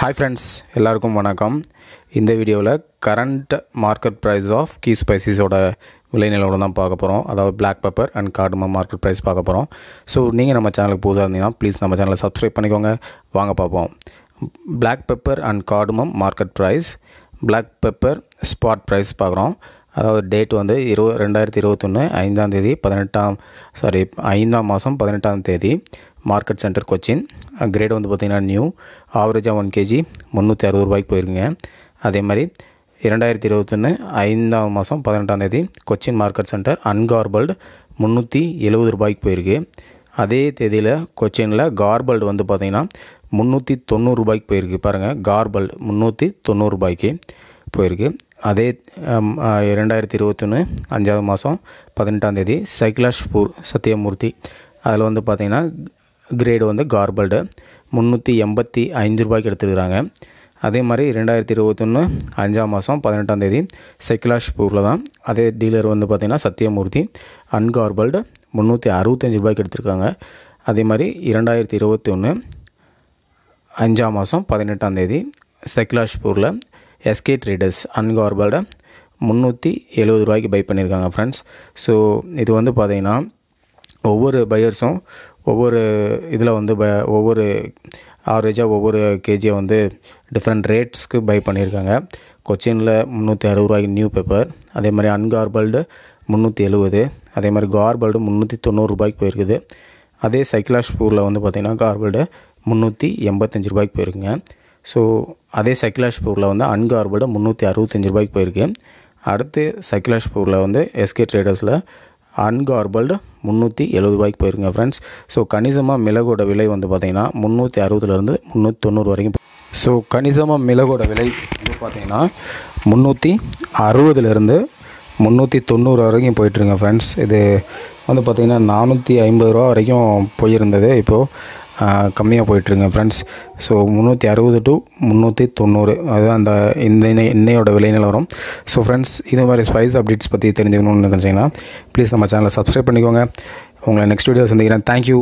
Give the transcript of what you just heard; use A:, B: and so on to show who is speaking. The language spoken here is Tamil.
A: ஹாய் ஃப்ரெண்ட்ஸ் எல்லாருக்கும் வணக்கம் இந்த வீடியோவில் current market price of key ஸ்பைசிஸோட விலை தான் பார்க்க போகிறோம் அதாவது black pepper and cardamom market price பார்க்க போகிறோம் ஸோ நீங்கள் நம்ம சேனலுக்கு புதுசாக இருந்தீங்கன்னா ப்ளீஸ் நம்ம சேனலை சப்ஸ்கிரைப் பண்ணிக்கோங்க வாங்க பார்ப்போம் black pepper and cardamom market price black pepper spot price பார்க்குறோம் அதாவது டேட் வந்து இருபது ரெண்டாயிரத்தி இருபத்தொன்று ஐந்தாம் தேதி பதினெட்டாம் சாரி ஐந்தாம் மாதம் பதினெட்டாம் தேதி மார்க்கெட் சென்டர் கொச்சின் கிரேட் வந்து பார்த்திங்கன்னா நியூ ஆவரேஜாக ஒன் கேஜி முந்நூற்றி அறுபது ரூபாய்க்கு போயிருங்க அதே மாதிரி இரண்டாயிரத்தி இருபத்தொன்று ஐந்தாம் மாதம் பதினெட்டாம் தேதி கொச்சின் மார்க்கெட் சென்டர் அன்கார்பல்டு முந்நூற்றி எழுபது ரூபாய்க்கு போயிருக்கு அதே தேதியில் கொச்சினில் கார்பல்டு வந்து பார்த்திங்கன்னா முந்நூற்றி தொண்ணூறு ரூபாய்க்கு போயிருக்கு பாருங்கள் கார்பல்டு முந்நூற்றி தொண்ணூறு ரூபாய்க்கு போயிருக்கு அதே இரண்டாயிரத்தி இருபத்தொன்று அஞ்சாவது மாதம் பதினெட்டாம் தேதி சைக்லாஷ்பூர் சத்தியமூர்த்தி அதில் வந்து பார்த்திங்கன்னா கிரேடு வந்து கார்பல்டு முந்நூற்றி எண்பத்தி அஞ்சு ரூபாய்க்கு எடுத்துருக்குறாங்க அதே மாதிரி ரெண்டாயிரத்தி இருபத்தொன்று அஞ்சாம் மாதம் பதினெட்டாம் தேதி செக்லாஷ்பூரில் தான் அதே டீலர் வந்து பார்த்திங்கன்னா சத்யமூர்த்தி அன்கார்பல்டு முந்நூற்றி அறுபத்தஞ்சு ரூபாய்க்கு எடுத்திருக்காங்க அதே மாதிரி இரண்டாயிரத்தி இருபத்தி ஒன்று அஞ்சாம் மாதம் பதினெட்டாம் தேதி செக்லாஷ்பூரில் எஸ்கே ட்ரேடர்ஸ் அன்கார்பல்டு முந்நூற்றி எழுபது ரூபாய்க்கு பை பண்ணியிருக்காங்க ஃப்ரெண்ட்ஸ் ஸோ இது வந்து பார்த்திங்கன்னா ஒவ்வொரு பையர்ஸும் ஒவ்வொரு இதில் வந்து ப ஒவ்வொரு ஆவரேஜாக ஒவ்வொரு கேஜியை வந்து டிஃப்ரெண்ட் ரேட்ஸ்க்கு பை பண்ணியிருக்காங்க கொச்சினில் முந்நூற்றி அறுபது ரூபாய்க்கு நியூ பேப்பர் அதே மாதிரி அன்கார்பல்டு முந்நூற்றி எழுபது அதே மாதிரி கார்பல்டு முந்நூற்றி தொண்ணூறு ரூபாய்க்கு போயிருக்குது அதே சைக்கிளாஷ்பூரில் வந்து பார்த்திங்கன்னா கார்பல்டு முந்நூற்றி எண்பத்தஞ்சு ரூபாய்க்கு போயிருக்குங்க ஸோ அதே சைக்கிளாஷ்பூரில் வந்து அன்கார்பல்டு முந்நூற்றி அறுபத்தஞ்சு ரூபாய்க்கு போயிருக்கு அடுத்து சைக்கிளாஷ்பூரில் வந்து எஸ்கே ட்ரேடர்ஸில் அன்கார்பல்டு முந்நூற்றி எழுபது ரூபாய்க்கு போயிருங்க ஃப்ரெண்ட்ஸ் ஸோ கணிசமாக மிளகோட விலை வந்து பார்த்திங்கன்னா முந்நூற்றி அறுபதுலேருந்து முந்நூற்றி தொண்ணூறு வரைக்கும் ஸோ கணிசமாக மிளகோட விலை வந்து பார்த்திங்கன்னா முந்நூற்றி அறுபதுலேருந்து முந்நூற்றி தொண்ணூறு வரைக்கும் போயிட்டுருங்க ஃப்ரெண்ட்ஸ் இது வந்து பார்த்திங்கன்னா நானூற்றி ஐம்பது ரூபா வரைக்கும் போயிருந்தது இப்போது கம்மியாக போயிட்டுருங்க ஃப்ரெண்ட்ஸ் ஸோ முந்நூற்றி அறுபது டு முந்நூற்றி தொண்ணூறு அதுதான் அந்த இந்த எண்ணெயோட விலை நிலவரம் ஸோ ஃப்ரெண்ட்ஸ் இது மாதிரி ஸ்பைஸ் அப்டேட்ஸ் பற்றி தெரிஞ்சுக்கணும்னு நினச்சிங்கன்னா ப்ளீஸ் நம்ம சேனலை சப்ஸ்கிரைப் பண்ணிக்கோங்க உங்களை நெக்ஸ்ட் வீடியோ சந்திக்கிறேன் தேங்க்யூ